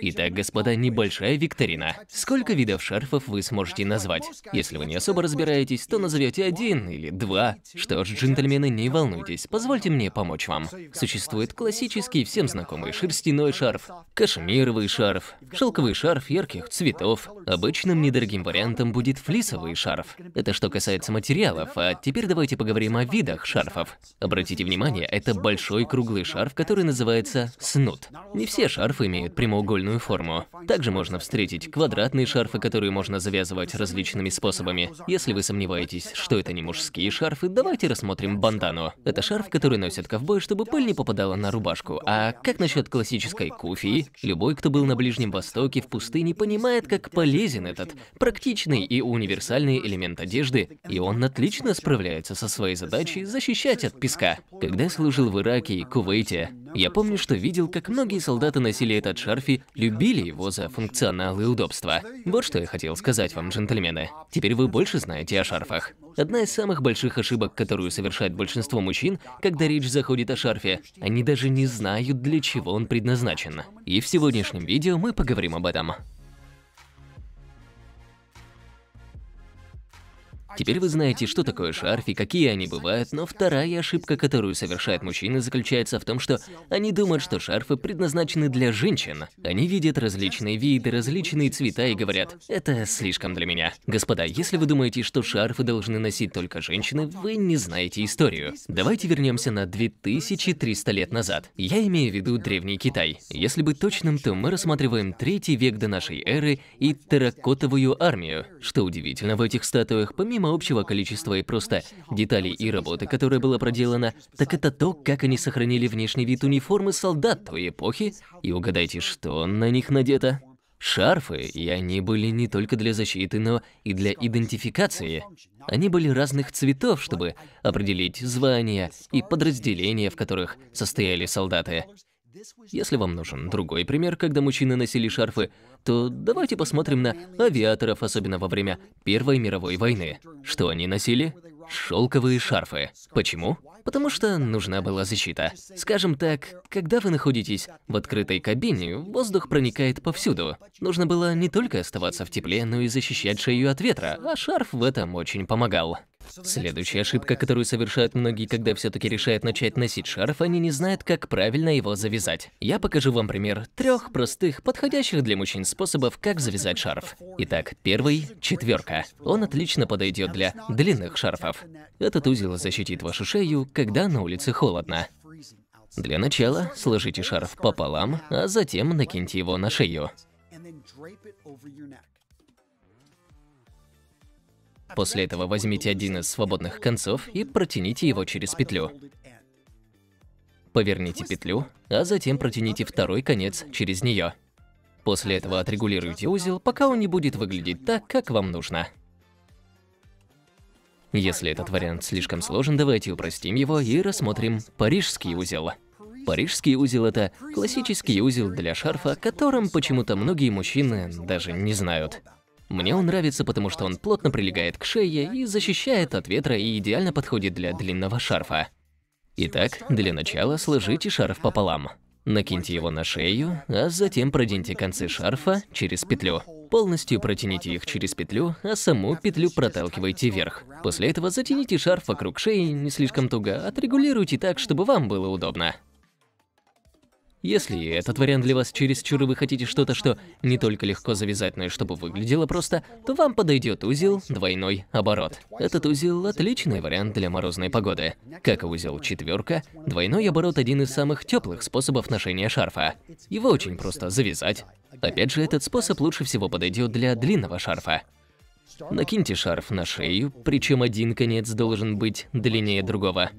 Итак, господа, небольшая викторина. Сколько видов шарфов вы сможете назвать? Если вы не особо разбираетесь, то назовете один или два. Что ж, джентльмены, не волнуйтесь, позвольте мне помочь вам. Существует классический, всем знакомый шерстяной шарф, кашемировый шарф, шелковый шарф ярких цветов. Обычным недорогим вариантом будет флисовый шарф. Это что касается материалов, а теперь давайте поговорим о видах шарфов. Обратите внимание, это большой круглый шарф, который называется снут. Не все шарфы имеют прямоугольный школьную форму. Также можно встретить квадратные шарфы, которые можно завязывать различными способами. Если вы сомневаетесь, что это не мужские шарфы, давайте рассмотрим бандану. Это шарф, который носят ковбой, чтобы пыль не попадала на рубашку. А как насчет классической куфии? Любой, кто был на Ближнем Востоке, в пустыне, понимает, как полезен этот практичный и универсальный элемент одежды, и он отлично справляется со своей задачей защищать от песка. Когда я служил в Ираке и Кувейте, я помню, что видел, как многие солдаты носили этот шарф и любили его за функционал и удобство. Вот что я хотел сказать вам, джентльмены. Теперь вы больше знаете о шарфах. Одна из самых больших ошибок, которую совершает большинство мужчин, когда речь заходит о шарфе, они даже не знают, для чего он предназначен. И в сегодняшнем видео мы поговорим об этом. Теперь вы знаете, что такое шарф и какие они бывают, но вторая ошибка, которую совершают мужчины, заключается в том, что они думают, что шарфы предназначены для женщин. Они видят различные виды, различные цвета и говорят, это слишком для меня. Господа, если вы думаете, что шарфы должны носить только женщины, вы не знаете историю. Давайте вернемся на 2300 лет назад. Я имею в виду Древний Китай. Если быть точным, то мы рассматриваем третий век до нашей эры и терракотовую армию. Что удивительно в этих статуях, помимо Помимо общего количества и просто деталей и работы, которая была проделана, так это то, как они сохранили внешний вид униформы солдат той эпохи, и угадайте, что на них надето. Шарфы, и они были не только для защиты, но и для идентификации. Они были разных цветов, чтобы определить звания и подразделения, в которых состояли солдаты. Если вам нужен другой пример, когда мужчины носили шарфы, то давайте посмотрим на авиаторов, особенно во время Первой мировой войны. Что они носили? Шелковые шарфы. Почему? Потому что нужна была защита. Скажем так, когда вы находитесь в открытой кабине, воздух проникает повсюду. Нужно было не только оставаться в тепле, но и защищать шею от ветра, а шарф в этом очень помогал. Следующая ошибка, которую совершают многие, когда все-таки решают начать носить шарф, они не знают, как правильно его завязать. Я покажу вам пример трех простых, подходящих для мужчин способов, как завязать шарф. Итак, первый – четверка. Он отлично подойдет для длинных шарфов. Этот узел защитит вашу шею, когда на улице холодно. Для начала сложите шарф пополам, а затем накиньте его на шею. После этого возьмите один из свободных концов и протяните его через петлю. Поверните петлю, а затем протяните второй конец через нее. После этого отрегулируйте узел, пока он не будет выглядеть так, как вам нужно. Если этот вариант слишком сложен, давайте упростим его и рассмотрим парижский узел. Парижский узел – это классический узел для шарфа, которым почему-то многие мужчины даже не знают. Мне он нравится, потому что он плотно прилегает к шее и защищает от ветра и идеально подходит для длинного шарфа. Итак, для начала сложите шарф пополам. Накиньте его на шею, а затем проденьте концы шарфа через петлю. Полностью протяните их через петлю, а саму петлю проталкивайте вверх. После этого затяните шарф вокруг шеи не слишком туго, отрегулируйте так, чтобы вам было удобно. Если этот вариант для вас чересчур и вы хотите что-то, что не только легко завязать, но и чтобы выглядело просто, то вам подойдет узел двойной оборот. Этот узел – отличный вариант для морозной погоды. Как и узел четверка, двойной оборот – один из самых теплых способов ношения шарфа. Его очень просто завязать. Опять же, этот способ лучше всего подойдет для длинного шарфа. Накиньте шарф на шею, причем один конец должен быть длиннее другого.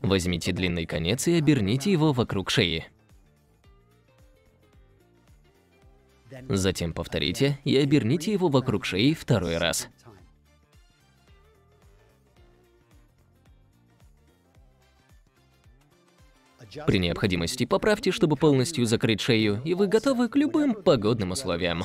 Возьмите длинный конец и оберните его вокруг шеи. Затем повторите и оберните его вокруг шеи второй раз. При необходимости поправьте, чтобы полностью закрыть шею, и вы готовы к любым погодным условиям.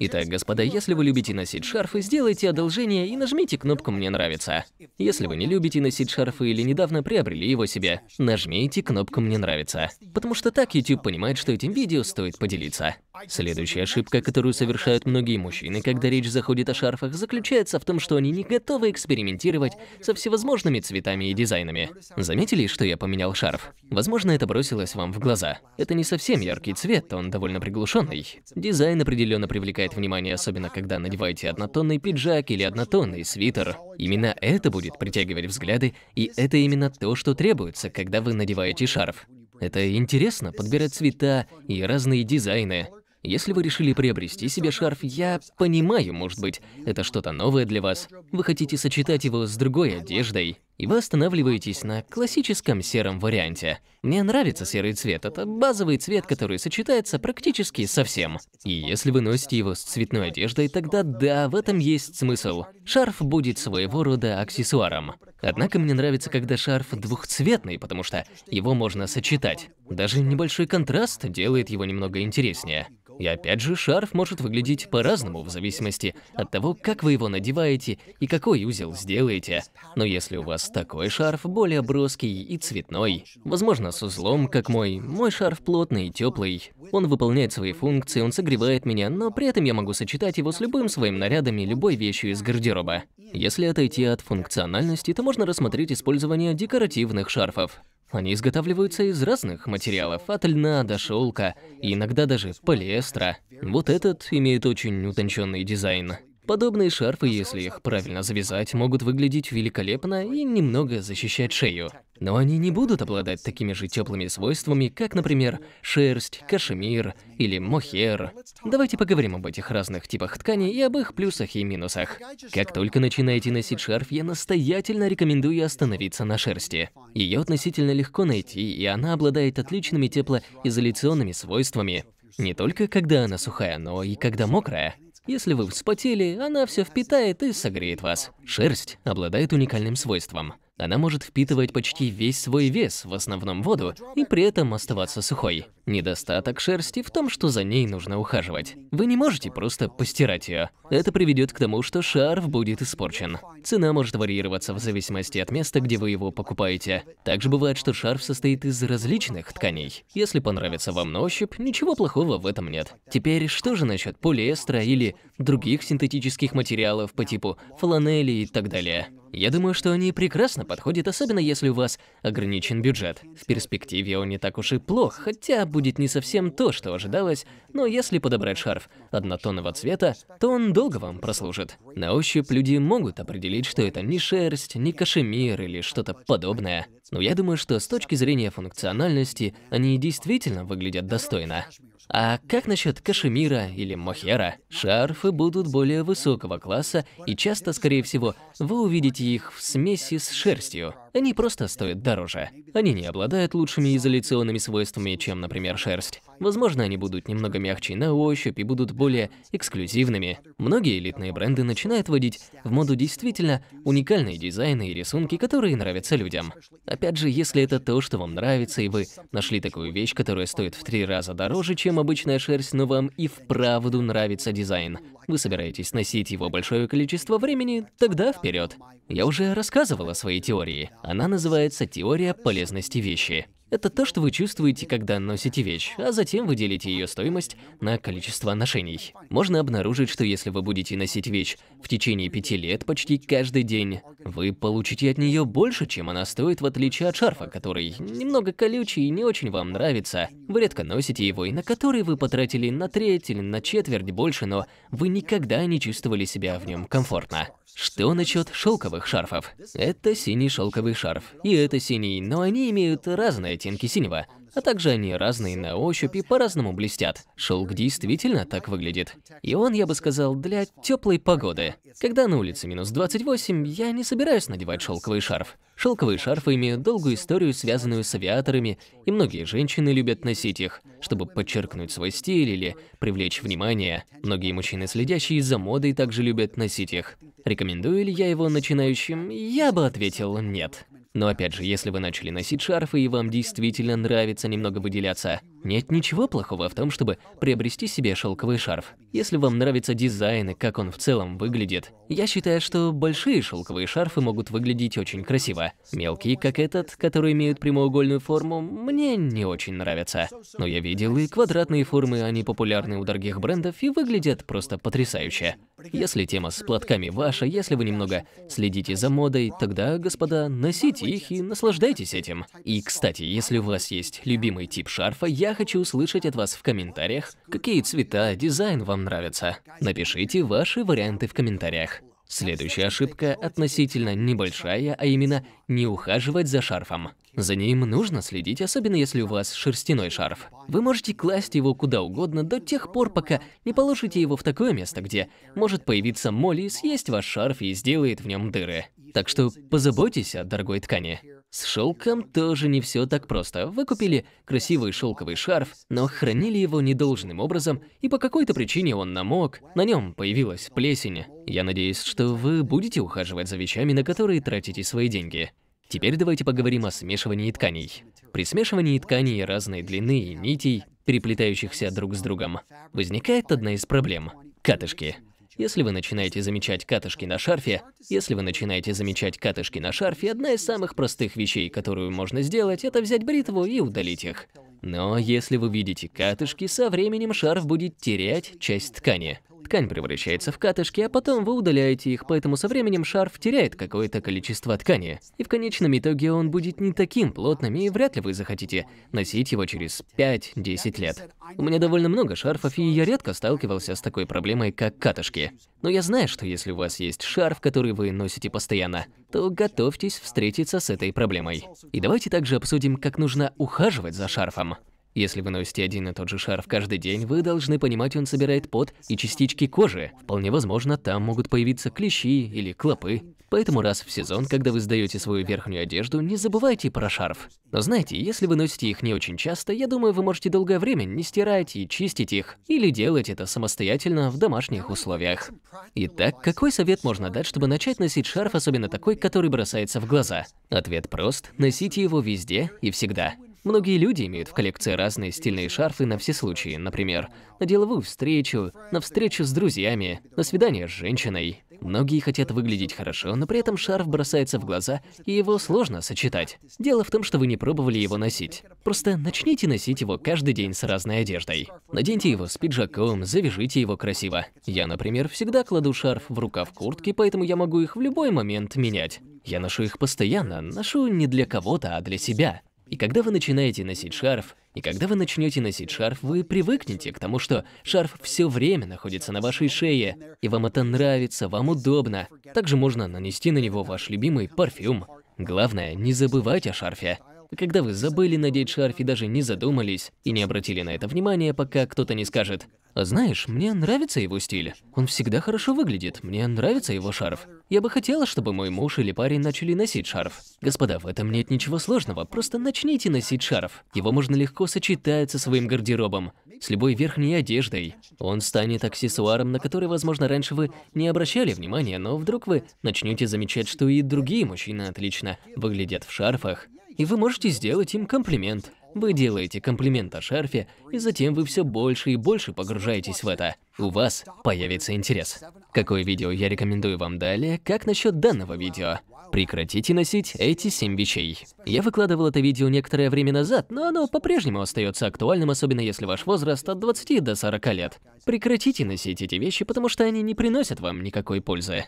Итак, господа, если вы любите носить шарфы, сделайте одолжение и нажмите кнопку «Мне нравится». Если вы не любите носить шарфы или недавно приобрели его себе, нажмите кнопку «Мне нравится». Потому что так YouTube понимает, что этим видео стоит поделиться. Следующая ошибка, которую совершают многие мужчины, когда речь заходит о шарфах, заключается в том, что они не готовы экспериментировать со всевозможными цветами и дизайнами. Заметили, что я поменял шарф? Возможно, это бросилось вам в глаза. Это не совсем яркий цвет, он довольно приглушенный. Дизайн определенно привлекает привлекает внимание, особенно когда надеваете однотонный пиджак или однотонный свитер. Именно это будет притягивать взгляды, и это именно то, что требуется, когда вы надеваете шарф. Это интересно, подбирать цвета и разные дизайны. Если вы решили приобрести себе шарф, я понимаю, может быть, это что-то новое для вас. Вы хотите сочетать его с другой одеждой и вы останавливаетесь на классическом сером варианте. Мне нравится серый цвет, это базовый цвет, который сочетается практически со всем. И если вы носите его с цветной одеждой, тогда да, в этом есть смысл. Шарф будет своего рода аксессуаром. Однако мне нравится, когда шарф двухцветный, потому что его можно сочетать. Даже небольшой контраст делает его немного интереснее. И опять же, шарф может выглядеть по-разному в зависимости от того, как вы его надеваете и какой узел сделаете. Но если у вас нас такой шарф более броский и цветной. Возможно, с узлом, как мой. Мой шарф плотный и теплый. Он выполняет свои функции, он согревает меня, но при этом я могу сочетать его с любым своим нарядом и любой вещью из гардероба. Если отойти от функциональности, то можно рассмотреть использование декоративных шарфов. Они изготавливаются из разных материалов, от льна до шелка, и иногда даже полиэстера. Вот этот имеет очень утонченный дизайн. Подобные шарфы, если их правильно завязать, могут выглядеть великолепно и немного защищать шею. Но они не будут обладать такими же теплыми свойствами, как, например, шерсть, кашемир или мохер. Давайте поговорим об этих разных типах тканей и об их плюсах и минусах. Как только начинаете носить шарф, я настоятельно рекомендую остановиться на шерсти. Ее относительно легко найти, и она обладает отличными теплоизоляционными свойствами. Не только когда она сухая, но и когда мокрая. Если вы вспотели, она все впитает и согреет вас. Шерсть обладает уникальным свойством. Она может впитывать почти весь свой вес, в основном воду, и при этом оставаться сухой. Недостаток шерсти в том, что за ней нужно ухаживать. Вы не можете просто постирать ее. Это приведет к тому, что шарф будет испорчен. Цена может варьироваться в зависимости от места, где вы его покупаете. Также бывает, что шарф состоит из различных тканей. Если понравится вам на ощупь, ничего плохого в этом нет. Теперь, что же насчет полиэстера или других синтетических материалов по типу фланели и так далее? Я думаю, что они прекрасно подходят, особенно если у вас ограничен бюджет. В перспективе он не так уж и плох, хотя будет не совсем то, что ожидалось, но если подобрать шарф однотонного цвета, то он долго вам прослужит. На ощупь люди могут определить, что это не шерсть, не кашемир или что-то подобное. Но я думаю, что с точки зрения функциональности они действительно выглядят достойно. А как насчет кашемира или мохера? Шарфы будут более высокого класса, и часто, скорее всего, вы увидите их в смеси с шерстью. Они просто стоят дороже. Они не обладают лучшими изоляционными свойствами, чем, например, шерсть. Возможно, они будут немного мягче на ощупь и будут более эксклюзивными. Многие элитные бренды начинают вводить в моду действительно уникальные дизайны и рисунки, которые нравятся людям. Опять же, если это то, что вам нравится, и вы нашли такую вещь, которая стоит в три раза дороже, чем обычная шерсть, но вам и вправду нравится дизайн, вы собираетесь носить его большое количество времени, тогда вперед. Я уже рассказывал о своей теории, она называется «Теория полезности вещи». Это то, что вы чувствуете, когда носите вещь, а затем вы делите ее стоимость на количество ношений. Можно обнаружить, что если вы будете носить вещь в течение пяти лет почти каждый день, вы получите от нее больше, чем она стоит, в отличие от шарфа, который немного колючий и не очень вам нравится. Вы редко носите его, и на который вы потратили на треть или на четверть больше, но вы никогда не чувствовали себя в нем комфортно. Что насчет шелковых шарфов? Это синий шелковый шарф, и это синий, но они имеют разное оттенки синего, а также они разные на ощупь и по-разному блестят. Шелк действительно так выглядит. И он, я бы сказал, для теплой погоды. Когда на улице минус 28, я не собираюсь надевать шелковый шарф. Шелковые шарфы имеют долгую историю, связанную с авиаторами, и многие женщины любят носить их, чтобы подчеркнуть свой стиль или привлечь внимание. Многие мужчины, следящие за модой, также любят носить их. Рекомендую ли я его начинающим? Я бы ответил нет. Но опять же, если вы начали носить шарфы и вам действительно нравится немного выделяться, нет ничего плохого в том, чтобы приобрести себе шелковый шарф. Если вам нравится дизайн и как он в целом выглядит, я считаю, что большие шелковые шарфы могут выглядеть очень красиво. Мелкие, как этот, которые имеют прямоугольную форму, мне не очень нравятся. Но я видел и квадратные формы, они популярны у дорогих брендов и выглядят просто потрясающе. Если тема с платками ваша, если вы немного следите за модой, тогда, господа, носите их и наслаждайтесь этим. И, кстати, если у вас есть любимый тип шарфа, я я хочу услышать от вас в комментариях, какие цвета, дизайн вам нравятся. Напишите ваши варианты в комментариях. Следующая ошибка относительно небольшая, а именно не ухаживать за шарфом. За ним нужно следить, особенно если у вас шерстяной шарф. Вы можете класть его куда угодно до тех пор, пока не положите его в такое место, где может появиться моли, съесть ваш шарф и сделает в нем дыры. Так что позаботьтесь о дорогой ткани. С шелком тоже не все так просто. Вы купили красивый шелковый шарф, но хранили его недолжным образом, и по какой-то причине он намок, на нем появилась плесень. Я надеюсь, что вы будете ухаживать за вещами, на которые тратите свои деньги. Теперь давайте поговорим о смешивании тканей. При смешивании тканей разной длины и нитей, переплетающихся друг с другом, возникает одна из проблем – катышки. Если вы начинаете замечать катышки на шарфе, если вы начинаете замечать катышки на шарфе, одна из самых простых вещей, которую можно сделать, это взять бритву и удалить их. Но если вы видите катышки, со временем шарф будет терять часть ткани ткань превращается в катышки, а потом вы удаляете их, поэтому со временем шарф теряет какое-то количество ткани. И в конечном итоге он будет не таким плотным, и вряд ли вы захотите носить его через 5-10 лет. У меня довольно много шарфов, и я редко сталкивался с такой проблемой, как катышки. Но я знаю, что если у вас есть шарф, который вы носите постоянно, то готовьтесь встретиться с этой проблемой. И давайте также обсудим, как нужно ухаживать за шарфом. Если вы носите один и тот же шарф каждый день, вы должны понимать, он собирает пот и частички кожи. Вполне возможно, там могут появиться клещи или клопы. Поэтому раз в сезон, когда вы сдаете свою верхнюю одежду, не забывайте про шарф. Но знаете, если вы носите их не очень часто, я думаю, вы можете долгое время не стирать и чистить их, или делать это самостоятельно в домашних условиях. Итак, какой совет можно дать, чтобы начать носить шарф, особенно такой, который бросается в глаза? Ответ прост – носите его везде и всегда. Многие люди имеют в коллекции разные стильные шарфы на все случаи, например, на деловую встречу, на встречу с друзьями, на свидание с женщиной. Многие хотят выглядеть хорошо, но при этом шарф бросается в глаза, и его сложно сочетать. Дело в том, что вы не пробовали его носить. Просто начните носить его каждый день с разной одеждой. Наденьте его с пиджаком, завяжите его красиво. Я, например, всегда кладу шарф в рукав куртки, поэтому я могу их в любой момент менять. Я ношу их постоянно, ношу не для кого-то, а для себя. И когда вы начинаете носить шарф, и когда вы начнете носить шарф, вы привыкнете к тому, что шарф все время находится на вашей шее, и вам это нравится, вам удобно. Также можно нанести на него ваш любимый парфюм. Главное, не забывать о шарфе. Когда вы забыли надеть шарф и даже не задумались, и не обратили на это внимания, пока кто-то не скажет знаешь, мне нравится его стиль. Он всегда хорошо выглядит, мне нравится его шарф. Я бы хотела, чтобы мой муж или парень начали носить шарф. Господа, в этом нет ничего сложного, просто начните носить шарф. Его можно легко сочетать со своим гардеробом, с любой верхней одеждой. Он станет аксессуаром, на который, возможно, раньше вы не обращали внимания, но вдруг вы начнете замечать, что и другие мужчины отлично выглядят в шарфах, и вы можете сделать им комплимент. Вы делаете комплимент о шарфе, и затем вы все больше и больше погружаетесь в это. У вас появится интерес. Какое видео я рекомендую вам далее, как насчет данного видео? Прекратите носить эти семь вещей. Я выкладывал это видео некоторое время назад, но оно по-прежнему остается актуальным, особенно если ваш возраст от 20 до 40 лет. Прекратите носить эти вещи, потому что они не приносят вам никакой пользы.